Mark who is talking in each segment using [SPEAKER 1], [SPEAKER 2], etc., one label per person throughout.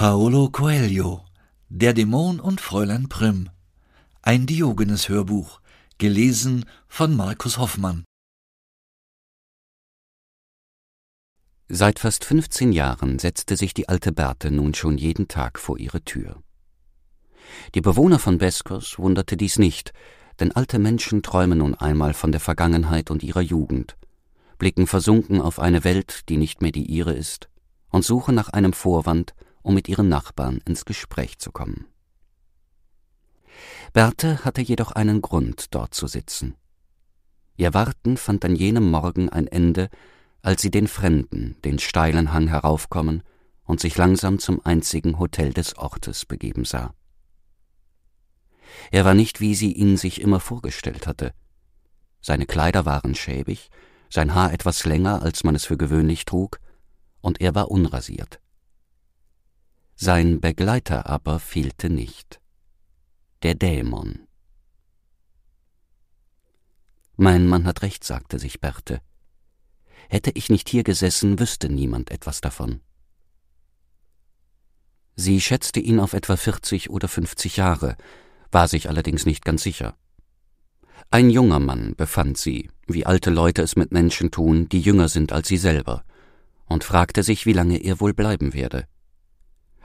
[SPEAKER 1] Paolo Coelho Der Dämon und Fräulein Prim Ein Diogenes Hörbuch gelesen von Markus Hoffmann Seit fast 15 Jahren setzte sich die alte Berthe nun schon jeden Tag vor ihre Tür. Die Bewohner von Beskos wunderte dies nicht, denn alte Menschen träumen nun einmal von der Vergangenheit und ihrer Jugend, blicken versunken auf eine Welt, die nicht mehr die ihre ist, und suchen nach einem Vorwand, um mit ihren Nachbarn ins Gespräch zu kommen. Berthe hatte jedoch einen Grund, dort zu sitzen. Ihr Warten fand an jenem Morgen ein Ende, als sie den Fremden den steilen Hang heraufkommen und sich langsam zum einzigen Hotel des Ortes begeben sah. Er war nicht, wie sie ihn sich immer vorgestellt hatte. Seine Kleider waren schäbig, sein Haar etwas länger, als man es für gewöhnlich trug, und er war unrasiert sein Begleiter aber fehlte nicht, der Dämon. Mein Mann hat recht, sagte sich Berthe. Hätte ich nicht hier gesessen, wüsste niemand etwas davon. Sie schätzte ihn auf etwa vierzig oder fünfzig Jahre, war sich allerdings nicht ganz sicher. Ein junger Mann befand sie, wie alte Leute es mit Menschen tun, die jünger sind als sie selber, und fragte sich, wie lange er wohl bleiben werde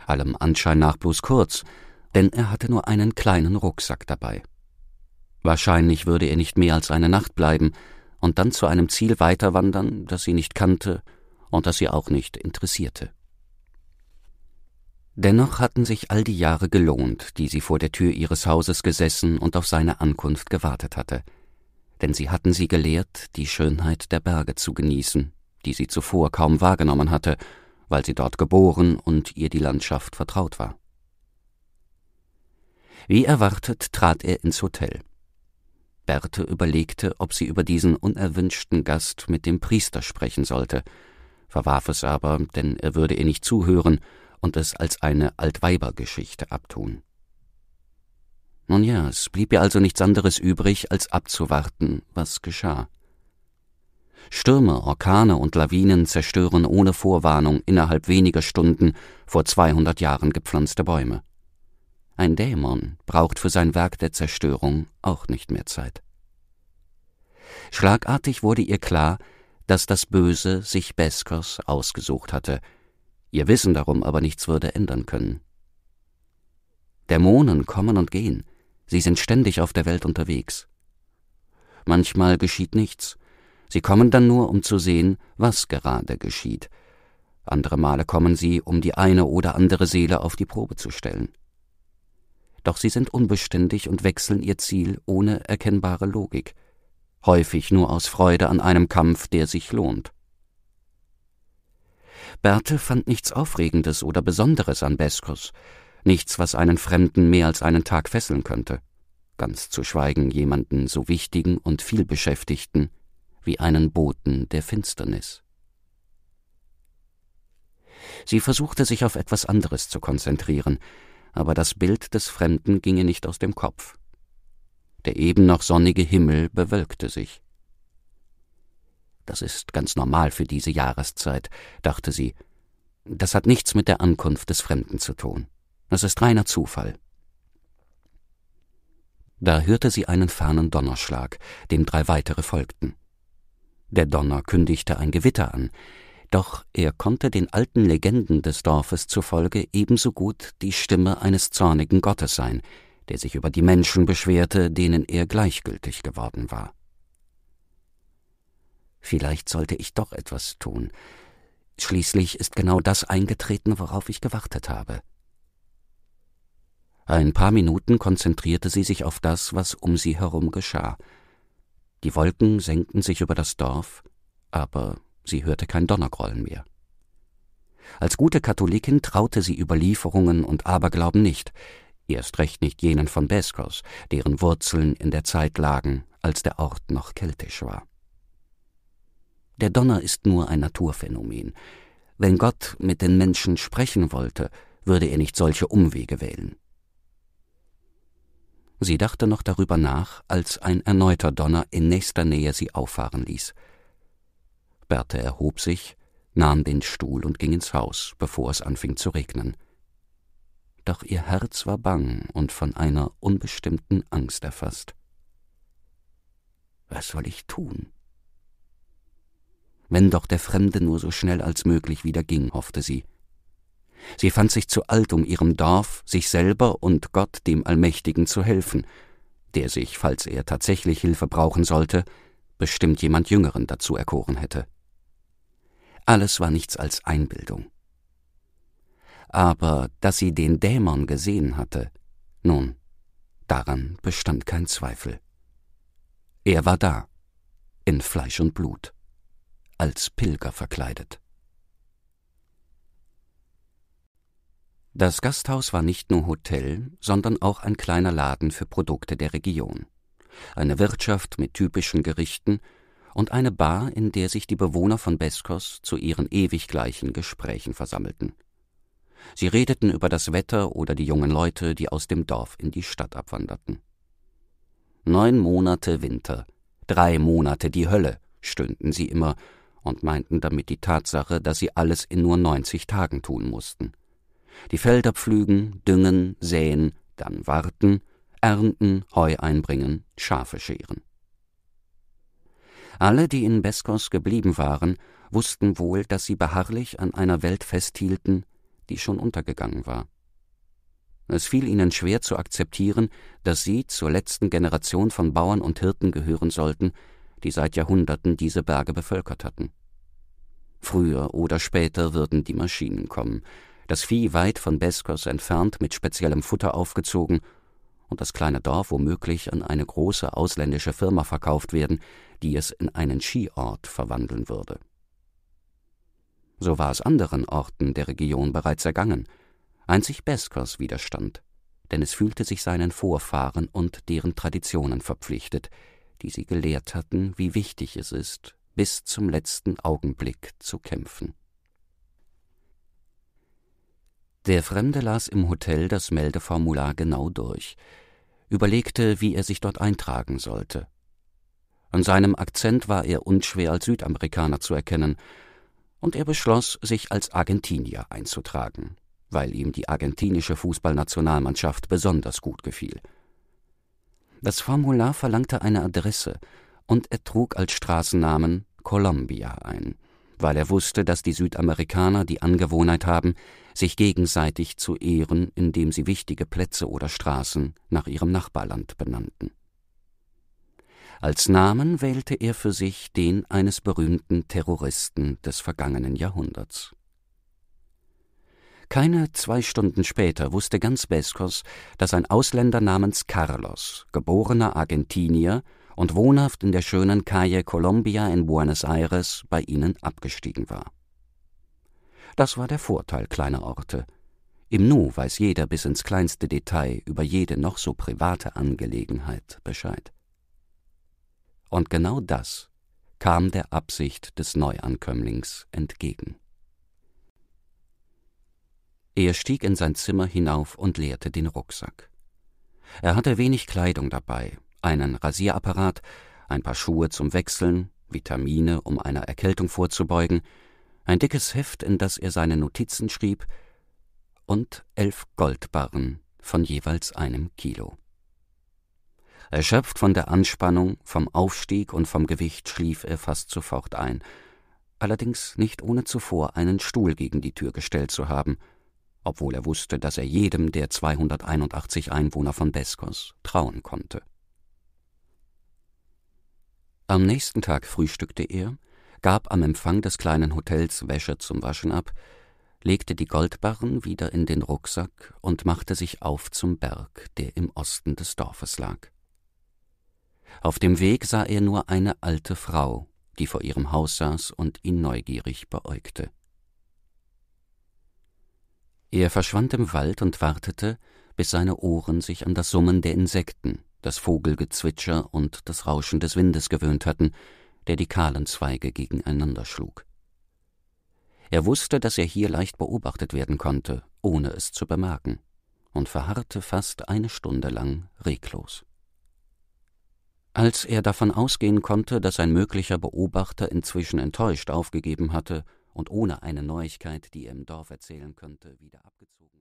[SPEAKER 1] allem Anschein nach bloß kurz, denn er hatte nur einen kleinen Rucksack dabei. Wahrscheinlich würde er nicht mehr als eine Nacht bleiben und dann zu einem Ziel weiterwandern, das sie nicht kannte und das sie auch nicht interessierte. Dennoch hatten sich all die Jahre gelohnt, die sie vor der Tür ihres Hauses gesessen und auf seine Ankunft gewartet hatte, denn sie hatten sie gelehrt, die Schönheit der Berge zu genießen, die sie zuvor kaum wahrgenommen hatte weil sie dort geboren und ihr die Landschaft vertraut war. Wie erwartet trat er ins Hotel. Berthe überlegte, ob sie über diesen unerwünschten Gast mit dem Priester sprechen sollte, verwarf es aber, denn er würde ihr nicht zuhören und es als eine Altweibergeschichte abtun. Nun ja, es blieb ihr also nichts anderes übrig, als abzuwarten, was geschah. Stürme, Orkane und Lawinen zerstören ohne Vorwarnung innerhalb weniger Stunden vor 200 Jahren gepflanzte Bäume. Ein Dämon braucht für sein Werk der Zerstörung auch nicht mehr Zeit. Schlagartig wurde ihr klar, dass das Böse sich Beskos ausgesucht hatte, ihr Wissen darum aber nichts würde ändern können. Dämonen kommen und gehen, sie sind ständig auf der Welt unterwegs. Manchmal geschieht nichts, Sie kommen dann nur, um zu sehen, was gerade geschieht. Andere Male kommen sie, um die eine oder andere Seele auf die Probe zu stellen. Doch sie sind unbeständig und wechseln ihr Ziel ohne erkennbare Logik, häufig nur aus Freude an einem Kampf, der sich lohnt. Berthe fand nichts Aufregendes oder Besonderes an Beskus, nichts, was einen Fremden mehr als einen Tag fesseln könnte, ganz zu schweigen jemanden so wichtigen und vielbeschäftigten wie einen Boten der Finsternis. Sie versuchte sich auf etwas anderes zu konzentrieren, aber das Bild des Fremden ginge nicht aus dem Kopf. Der eben noch sonnige Himmel bewölkte sich. Das ist ganz normal für diese Jahreszeit, dachte sie. Das hat nichts mit der Ankunft des Fremden zu tun. Das ist reiner Zufall. Da hörte sie einen fernen Donnerschlag, dem drei weitere folgten. Der Donner kündigte ein Gewitter an, doch er konnte den alten Legenden des Dorfes zufolge ebenso gut die Stimme eines zornigen Gottes sein, der sich über die Menschen beschwerte, denen er gleichgültig geworden war. Vielleicht sollte ich doch etwas tun. Schließlich ist genau das eingetreten, worauf ich gewartet habe. Ein paar Minuten konzentrierte sie sich auf das, was um sie herum geschah, die Wolken senkten sich über das Dorf, aber sie hörte kein Donnergrollen mehr. Als gute Katholikin traute sie Überlieferungen und Aberglauben nicht, erst recht nicht jenen von Beskos, deren Wurzeln in der Zeit lagen, als der Ort noch keltisch war. Der Donner ist nur ein Naturphänomen. Wenn Gott mit den Menschen sprechen wollte, würde er nicht solche Umwege wählen. Sie dachte noch darüber nach, als ein erneuter Donner in nächster Nähe sie auffahren ließ. Berthe erhob sich, nahm den Stuhl und ging ins Haus, bevor es anfing zu regnen. Doch ihr Herz war bang und von einer unbestimmten Angst erfasst. Was soll ich tun? Wenn doch der Fremde nur so schnell als möglich wieder ging, hoffte sie. Sie fand sich zu alt, um ihrem Dorf, sich selber und Gott dem Allmächtigen zu helfen, der sich, falls er tatsächlich Hilfe brauchen sollte, bestimmt jemand Jüngeren dazu erkoren hätte. Alles war nichts als Einbildung. Aber dass sie den Dämon gesehen hatte, nun, daran bestand kein Zweifel. Er war da, in Fleisch und Blut, als Pilger verkleidet. Das Gasthaus war nicht nur Hotel, sondern auch ein kleiner Laden für Produkte der Region, eine Wirtschaft mit typischen Gerichten und eine Bar, in der sich die Bewohner von Beskos zu ihren ewig gleichen Gesprächen versammelten. Sie redeten über das Wetter oder die jungen Leute, die aus dem Dorf in die Stadt abwanderten. Neun Monate Winter, drei Monate die Hölle, stöhnten sie immer und meinten damit die Tatsache, dass sie alles in nur neunzig Tagen tun mussten die Felder pflügen, düngen, säen, dann warten, ernten, Heu einbringen, Schafe scheren. Alle, die in Beskos geblieben waren, wussten wohl, dass sie beharrlich an einer Welt festhielten, die schon untergegangen war. Es fiel ihnen schwer zu akzeptieren, dass sie zur letzten Generation von Bauern und Hirten gehören sollten, die seit Jahrhunderten diese Berge bevölkert hatten. Früher oder später würden die Maschinen kommen, das Vieh weit von Beskos entfernt mit speziellem Futter aufgezogen und das kleine Dorf womöglich an eine große ausländische Firma verkauft werden, die es in einen Skiort verwandeln würde. So war es anderen Orten der Region bereits ergangen. Einzig Beskos widerstand, denn es fühlte sich seinen Vorfahren und deren Traditionen verpflichtet, die sie gelehrt hatten, wie wichtig es ist, bis zum letzten Augenblick zu kämpfen. Der Fremde las im Hotel das Meldeformular genau durch, überlegte, wie er sich dort eintragen sollte. An seinem Akzent war er unschwer als Südamerikaner zu erkennen, und er beschloss, sich als Argentinier einzutragen, weil ihm die argentinische Fußballnationalmannschaft besonders gut gefiel. Das Formular verlangte eine Adresse, und er trug als Straßennamen Columbia ein weil er wusste, dass die Südamerikaner die Angewohnheit haben, sich gegenseitig zu ehren, indem sie wichtige Plätze oder Straßen nach ihrem Nachbarland benannten. Als Namen wählte er für sich den eines berühmten Terroristen des vergangenen Jahrhunderts. Keine zwei Stunden später wusste ganz Beskos, dass ein Ausländer namens Carlos, geborener Argentinier und wohnhaft in der schönen Calle Colombia in Buenos Aires bei ihnen abgestiegen war. Das war der Vorteil kleiner Orte. Im Nu weiß jeder bis ins kleinste Detail über jede noch so private Angelegenheit Bescheid. Und genau das kam der Absicht des Neuankömmlings entgegen. Er stieg in sein Zimmer hinauf und leerte den Rucksack. Er hatte wenig Kleidung dabei, einen Rasierapparat, ein paar Schuhe zum Wechseln, Vitamine, um einer Erkältung vorzubeugen, ein dickes Heft, in das er seine Notizen schrieb, und elf Goldbarren von jeweils einem Kilo. Erschöpft von der Anspannung, vom Aufstieg und vom Gewicht schlief er fast sofort ein, allerdings nicht ohne zuvor einen Stuhl gegen die Tür gestellt zu haben, obwohl er wusste, dass er jedem der 281 Einwohner von Beskos trauen konnte. Am nächsten Tag frühstückte er, gab am Empfang des kleinen Hotels Wäsche zum Waschen ab, legte die Goldbarren wieder in den Rucksack und machte sich auf zum Berg, der im Osten des Dorfes lag. Auf dem Weg sah er nur eine alte Frau, die vor ihrem Haus saß und ihn neugierig beäugte. Er verschwand im Wald und wartete, bis seine Ohren sich an das Summen der Insekten, das Vogelgezwitscher und das Rauschen des Windes gewöhnt hatten, der die kahlen Zweige gegeneinander schlug. Er wusste, dass er hier leicht beobachtet werden konnte, ohne es zu bemerken, und verharrte fast eine Stunde lang reglos. Als er davon ausgehen konnte, dass ein möglicher Beobachter inzwischen enttäuscht aufgegeben hatte und ohne eine Neuigkeit, die er im Dorf erzählen könnte, wieder abgezogen